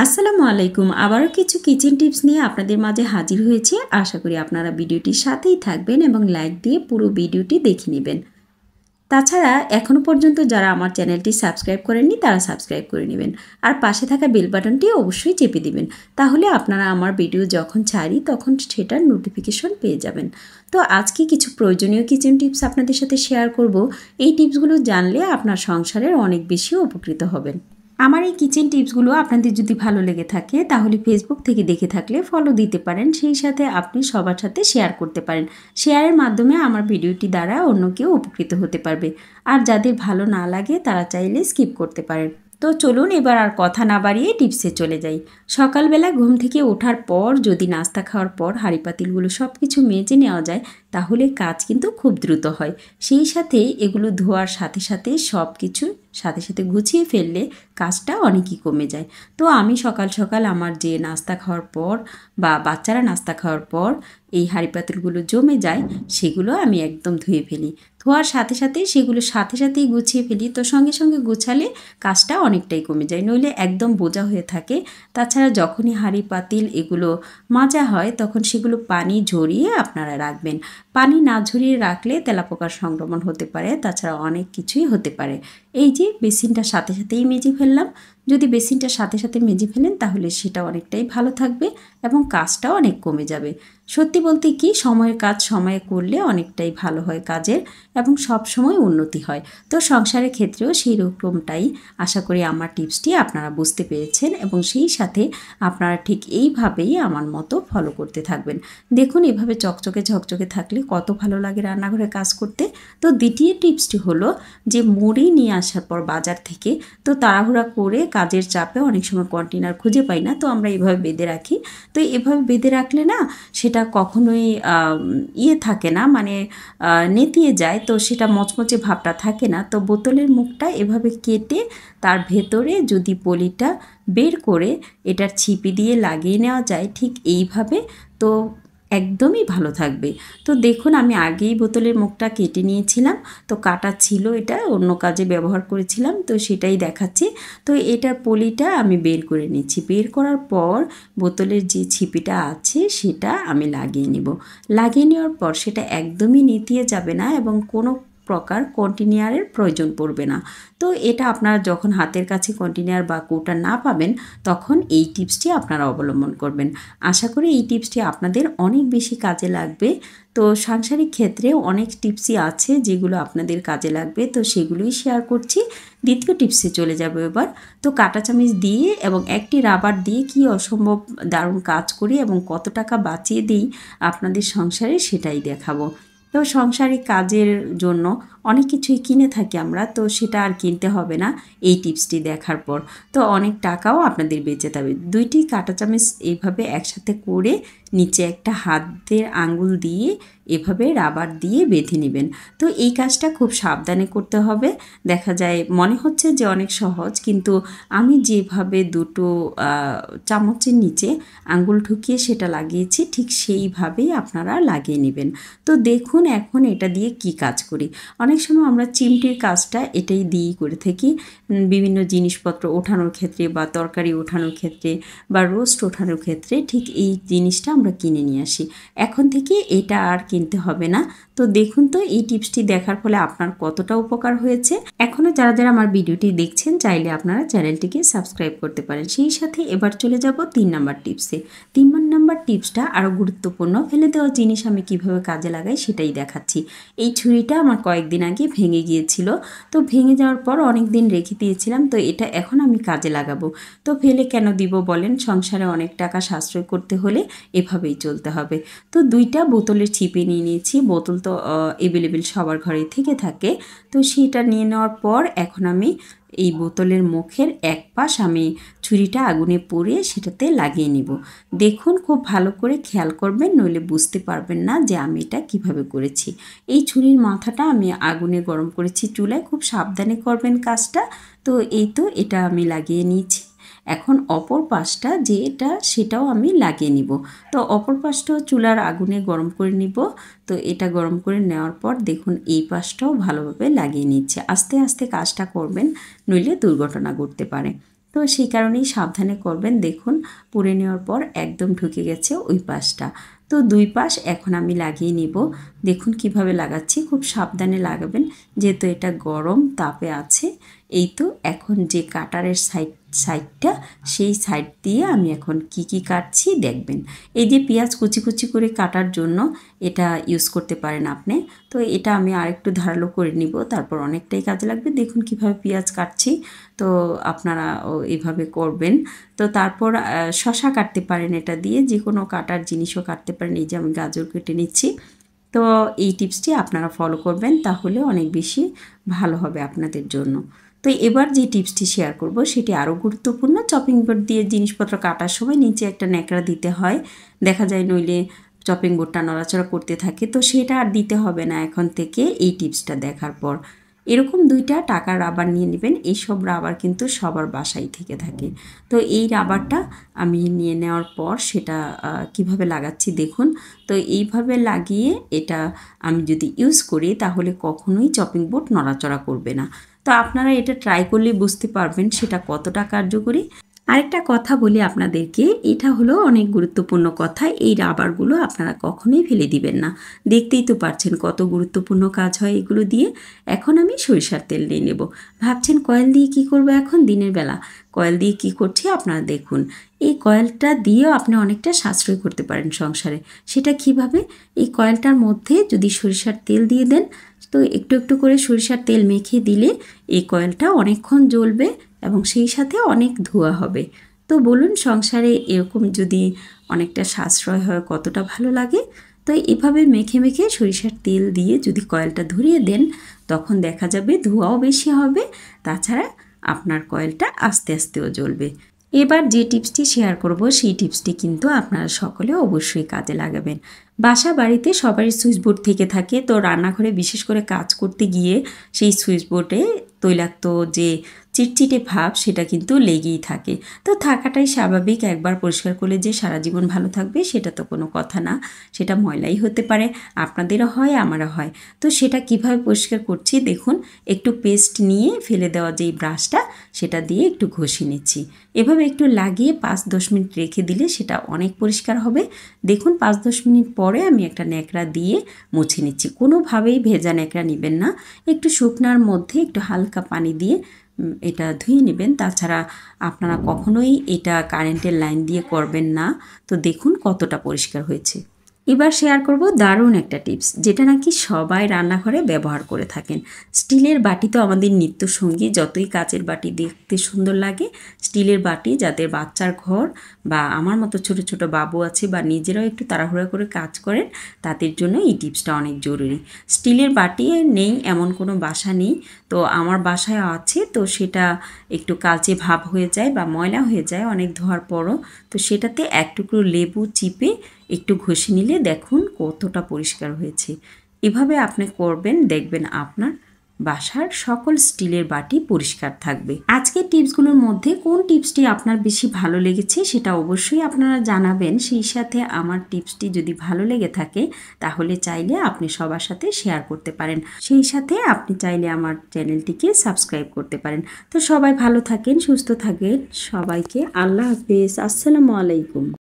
আসসালামু আলাইকুম আবারও কিছু কিচেন টিপস নিয়ে আপনাদের মাঝে হাজির হয়েছে আশা করি আপনারা ভিডিওটির সাথেই থাকবেন এবং লাইক দিয়ে পুরো ভিডিওটি দেখে নেবেন তাছাড়া এখনও পর্যন্ত যারা আমার চ্যানেলটি সাবস্ক্রাইব করেননি তারা সাবস্ক্রাইব করে নেবেন আর পাশে থাকা বেল বাটনটি অবশ্যই চেপে দিবেন তাহলে আপনারা আমার ভিডিও যখন ছাড়ি তখন সেটার নোটিফিকেশন পেয়ে যাবেন তো আজকে কিছু প্রয়োজনীয় কিচেন টিপস আপনাদের সাথে শেয়ার করব এই টিপসগুলো জানলে আপনার সংসারের অনেক বেশি উপকৃত হবেন আমার এই কিচেন টিপসগুলো আপনাদের যদি ভালো লেগে থাকে তাহলে ফেসবুক থেকে দেখে থাকলে ফলো দিতে পারেন সেই সাথে আপনি সবার সাথে শেয়ার করতে পারেন শেয়ারের মাধ্যমে আমার ভিডিওটি দ্বারা অন্য কেউ উপকৃত হতে পারবে আর যাদের ভালো না লাগে তারা চাইলে স্কিপ করতে পারেন তো চলুন এবার আর কথা না বাড়িয়ে টিপসে চলে যাই সকালবেলা ঘুম থেকে ওঠার পর যদি নাস্তা খাওয়ার পর হাঁড়ি পাতিলগুলো সব কিছু মেজে নেওয়া যায় তাহলে কাজ কিন্তু খুব দ্রুত হয় সেই সাথে এগুলো ধোয়ার সাথে সাথে সব কিছু সাথে সাথে গুছিয়ে ফেললে কাজটা অনেকই কমে যায় তো আমি সকাল সকাল আমার যে নাস্তা খাওয়ার পর বা বাচ্চারা নাস্তা খাওয়ার পর এই হাঁড়ি পাতিলগুলো জমে যায় সেগুলো আমি একদম ধুয়ে ফেলি ধোয়ার সাথে সাথে সেগুলো সাথে সাথেই গুছিয়ে ফেলি তো সঙ্গে সঙ্গে গুছালে কাজটা অনেকটাই কমে যায় নইলে একদম বোঝা হয়ে থাকে তাছাড়া যখনই হাঁড়ি পাতিল এগুলো মাজা হয় তখন সেগুলো পানি ঝরিয়ে আপনারা রাখবেন পানি না ঝরিয়ে রাখলে তেলাপোকার সংক্রমণ হতে পারে তাছাড়া অনেক কিছুই হতে পারে এই যে বেসিনটা সাথে সাথেই মেজে ফেললাম যদি বেসিনটা সাথে সাথে মেজে ফেলেন তাহলে সেটা অনেকটাই ভালো থাকবে এবং কাজটাও অনেক কমে যাবে সত্যি বলতে কি সময়ের কাজ সময়ে করলে অনেকটাই ভালো হয় কাজের এবং সব সময় উন্নতি হয় তো সংসারের ক্ষেত্রেও সেই রকমটাই আশা করি আমার টিপসটি আপনারা বুঝতে পেরেছেন এবং সেই সাথে আপনারা ঠিক এইভাবেই আমার মতো ফলো করতে থাকবেন দেখুন এভাবে চকচকে ঝকচকে থাকলে কত ভালো লাগে রান্নাঘরে কাজ করতে তো দ্বিতীয় টিপসটি হলো যে মুড়ি নিয়ে আসার পর বাজার থেকে তো তাড়াহুড়া করে কাজের চাপে অনেক সময় কন্টেনার খুঁজে পাই না তো আমরা এভাবে বেঁধে রাখি তো এভাবে বেঁধে রাখলে না সেটা কখনোই ইয়ে থাকে না মানে নেতিয়ে যায় তো সেটা মচমচে ভাবটা থাকে না তো বোতলের মুখটা এভাবে কেটে তার ভেতরে যদি পলিটা বের করে এটার ছিপি দিয়ে লাগিয়ে নেওয়া যায় ঠিক এইভাবে তো একদমই ভালো থাকবে তো দেখুন আমি আগেই বোতলের মুখটা কেটে নিয়েছিলাম তো কাটা ছিল এটা অন্য কাজে ব্যবহার করেছিলাম তো সেটাই দেখাচ্ছি তো এটা পলিটা আমি বের করে নিচ্ছি বের করার পর বোতলের যে ছিপিটা আছে সেটা আমি লাগিয়ে নিব লাগিয়ে নেওয়ার পর সেটা একদমই নিতিয়ে যাবে না এবং কোনো প্রকার কন্টিনিয়ারের প্রয়োজন পড়বে না তো এটা আপনারা যখন হাতের কাছে কন্টিনিয়ার বা কৌটা না পাবেন তখন এই টিপসটি আপনারা অবলম্বন করবেন আশা করি এই টিপসটি আপনাদের অনেক বেশি কাজে লাগবে তো সাংসারিক ক্ষেত্রে অনেক টিপসই আছে যেগুলো আপনাদের কাজে লাগবে তো সেগুলোই শেয়ার করছি দ্বিতীয় টিপসে চলে যাবে এবার তো কাটা চামিচ দিয়ে এবং একটি রাবার দিয়ে কি অসম্ভব দারুণ কাজ করি এবং কত টাকা বাঁচিয়ে দিই আপনাদের সংসারে সেটাই দেখাবো তো সংসারিক কাজের জন্য অনেক কিছুই কিনে থাকি আমরা তো সেটা আর কিনতে হবে না এই টিপসটি দেখার পর তো অনেক টাকাও আপনাদের বেঁচে যাবে দুইটি কাঁটা চামচ এইভাবে একসাথে করে নিচে একটা হাতের আঙ্গুল দিয়ে এভাবে রাবার দিয়ে বেঁধে নেবেন তো এই কাজটা খুব সাবধানে করতে হবে দেখা যায় মনে হচ্ছে যে অনেক সহজ কিন্তু আমি যেভাবে দুটো চামচের নিচে আঙ্গুল ঢুকিয়ে সেটা লাগিয়েছি ঠিক সেইভাবেই আপনারা লাগিয়ে নেবেন তো দেখুন এখন এটা দিয়ে কি কাজ করি অনেক অনেক সময় আমরা চিমটির কাজটা এটাই দিয়ে করে থাকি বিভিন্ন জিনিসপত্র ওঠানোর ক্ষেত্রে বা তরকারি ওঠানোর ক্ষেত্রে বা রোস্ট ওঠানোর ক্ষেত্রে ঠিক এই জিনিসটা আমরা কিনে নিয়ে আসি এখন থেকে এটা আর কিনতে হবে না তো দেখুন তো এই টিপসটি দেখার ফলে আপনার কতটা উপকার হয়েছে এখনও যারা যারা আমার ভিডিওটি দেখছেন চাইলে আপনারা চ্যানেলটিকে সাবস্ক্রাইব করতে পারেন সেই সাথে এবার চলে যাব তিন নাম্বার টিপসে তিন নাম্বার টিপসটা আরও গুরুত্বপূর্ণ ফেলে দেওয়া জিনিস আমি কিভাবে কাজে লাগাই সেটাই দেখাচ্ছি এই ছুরিটা আমার কয়েকদিন আগে ভেঙে গিয়েছিল তো ভেঙে যাওয়ার পর অনেক দিন রেখে দিয়েছিলাম তো এটা এখন আমি কাজে লাগাবো তো ফেলে কেন দিব বলেন সংসারে অনেক টাকা সাশ্রয় করতে হলে এভাবেই চলতে হবে তো দুইটা বোতলের ছিপে নিয়ে নিয়েছি বোতল তো অ্যাভেলেবেল সবার ঘরে থেকে থাকে তো সেটা নিয়ে নেওয়ার পর এখন আমি এই বোতলের মুখের এক পাশ আমি ছুরিটা আগুনে পুড়িয়ে সেটাতে লাগিয়ে নিব দেখুন খুব ভালো করে খেয়াল করবেন নইলে বুঝতে পারবেন না যে আমি এটা কিভাবে করেছি এই ছুরির মাথাটা আমি আগুনে গরম করেছি চুলায় খুব সাবধানে করবেন কাজটা তো এই তো এটা আমি লাগিয়ে নিয়েছি এখন অপর পাশটা যেটা সেটাও আমি লাগিয়ে নিব তো অপর পাশটাও চুলার আগুনে গরম করে নিব তো এটা গরম করে নেওয়ার পর দেখুন এই পাশটাও ভালোভাবে লাগিয়ে নিচ্ছে আস্তে আস্তে কাজটা করবেন নইলে দুর্ঘটনা ঘটতে পারে তো সেই কারণেই সাবধানে করবেন দেখুন পুড়ে নেওয়ার পর একদম ঢুকে গেছে ওই পাশটা তো দুই পাশ এখন আমি লাগিয়ে নিব দেখুন কিভাবে লাগাচ্ছি খুব সাবধানে লাগাবেন যেহেতু এটা গরম তাপে আছে এই তো এখন যে কাটারের সাইড সাইডটা সেই সাইড দিয়ে আমি এখন কি কি কাটছি দেখবেন এই যে পেঁয়াজ কুচি কুচি করে কাটার জন্য এটা ইউজ করতে পারেন আপনি তো এটা আমি আরেকটু ধারালো করে নিব তারপর অনেকটাই কাজে লাগবে দেখুন কিভাবে পেঁয়াজ কাটছি তো আপনারা এভাবে করবেন তো তারপর শশা কাটতে পারেন এটা দিয়ে যে কোনো কাটার জিনিসও কাটতে পারেন এই যে আমি গাজর কেটে নিচ্ছি তো এই টিপসটি আপনারা ফলো করবেন তাহলে অনেক বেশি ভালো হবে আপনাদের জন্য তো এবার যে টিপসটি শেয়ার করব সেটি আরও গুরুত্বপূর্ণ চপিং বোর্ড দিয়ে জিনিসপত্র কাটার সময় নিচে একটা ন্যাকড়া দিতে হয় দেখা যায় নইলে চপিং বোর্ডটা নড়াচড়া করতে থাকে তো সেটা আর দিতে হবে না এখন থেকে এই টিপসটা দেখার পর এরকম দুইটা টাকার রাবার নিয়ে নেবেন এইসব রাবার কিন্তু সবার বাসায় থেকে থাকে তো এই রাবারটা আমি নিয়ে নেওয়ার পর সেটা কিভাবে লাগাচ্ছি দেখুন তো এইভাবে লাগিয়ে এটা আমি যদি ইউজ করি তাহলে কখনোই চপিং বোর্ড নড়াচড়া করবে না তো আপনারা এটা ট্রাই করলে বুঝতে পারবেন সেটা কতটা কার্যকরী আরেকটা কথা বলি আপনাদেরকে এটা হলো অনেক গুরুত্বপূর্ণ কথা এই রাবারগুলো আপনারা কখনোই ফেলে দিবেন না দেখতেই তো পারছেন কত গুরুত্বপূর্ণ কাজ হয় এগুলো দিয়ে এখন আমি সরিষার তেল নিয়ে নেব ভাবছেন কয়েল দিয়ে কি করব এখন দিনের বেলা কয়েল দিয়ে কি করছি আপনারা দেখুন এই কয়েলটা দিয়েও আপনি অনেকটা সাশ্রয় করতে পারেন সংসারে সেটা কিভাবে এই কয়েলটার মধ্যে যদি সরিষার তেল দিয়ে দেন তো একটু একটু করে সরিষার তেল মেখে দিলে এই কয়েলটা অনেকক্ষণ জ্বলবে এবং সেই সাথে অনেক ধোয়া হবে তো বলুন সংসারে এরকম যদি অনেকটা সাশ্রয় হয় কতটা ভালো লাগে তো এভাবে মেখে মেখে সরিষার তেল দিয়ে যদি কয়েলটা ধরিয়ে দেন তখন দেখা যাবে ধোঁয়াও বেশি হবে তাছাড়া আপনার কয়েলটা আস্তে আস্তেও জ্বলবে এবার যে টিপসটি শেয়ার করব সেই টিপসটি কিন্তু আপনারা সকলে অবশ্যই কাজে লাগাবেন বাসা বাড়িতে সবারই সুইচবোর্ড থেকে থাকে তো রান্নাঘরে বিশেষ করে কাজ করতে গিয়ে সেই সুইচবোর্ডে তৈলাক্ত যে চিটচিটে ভাব সেটা কিন্তু লেগেই থাকে তো থাকাটাই স্বাভাবিক একবার পরিষ্কার করলে যে সারা জীবন ভালো থাকবে সেটা তো কোনো কথা না সেটা ময়লাই হতে পারে আপনাদেরও হয় আমারও হয় তো সেটা কিভাবে পরিষ্কার করছি দেখুন একটু পেস্ট নিয়ে ফেলে দেওয়া যেই ব্রাশটা সেটা দিয়ে একটু ঘষে নিচ্ছি এভাবে একটু লাগিয়ে পাঁচ দশ মিনিট রেখে দিলে সেটা অনেক পরিষ্কার হবে দেখুন পাঁচ দশ মিনিট পরে আমি একটা ন্যাকড়া দিয়ে মুছে নিচ্ছি কোনোভাবেই ভেজা ন্যাকড়া নেবেন না একটু শুকনার মধ্যে একটু হালকা পানি দিয়ে এটা ধুয়ে নেবেন তাছাড়া আপনারা কখনোই এটা কারেন্টের লাইন দিয়ে করবেন না তো দেখুন কতটা পরিষ্কার হয়েছে এবার শেয়ার করব দারুণ একটা টিপস যেটা নাকি সবাই রান্নাঘরে ব্যবহার করে থাকেন স্টিলের বাটি তো আমাদের নিত্য সঙ্গী যতই কাচের বাটি দেখতে সুন্দর লাগে স্টিলের বাটি যাদের বাচ্চার ঘর বা আমার মতো ছোট ছোট বাবু আছে বা নিজেরাও একটু তাড়াহুড়া করে কাজ করেন তাদের জন্য এই টিপসটা অনেক জরুরি স্টিলের বাটি নেই এমন কোনো বাসা নেই তো আমার বাসায় আছে তো সেটা একটু কালচে ভাব হয়ে যায় বা ময়লা হয়ে যায় অনেক ধোয়ার পরও তো সেটাতে এক টুকরো লেবু চিপে একটু ঘষে নিলে দেখুন কতটা পরিষ্কার হয়েছে এভাবে আপনি করবেন দেখবেন আপনার বাসার সকল স্টিলের বাটি পরিষ্কার থাকবে আজকের টিপসগুলোর মধ্যে কোন টিপসটি আপনার বেশি ভালো লেগেছে সেটা অবশ্যই আপনারা জানাবেন সেই সাথে আমার টিপসটি যদি ভালো লেগে থাকে তাহলে চাইলে আপনি সবার সাথে শেয়ার করতে পারেন সেই সাথে আপনি চাইলে আমার চ্যানেলটিকে সাবস্ক্রাইব করতে পারেন তো সবাই ভালো থাকেন সুস্থ থাকেন সবাইকে আল্লাহ হাফিজ আসসালামু আলাইকুম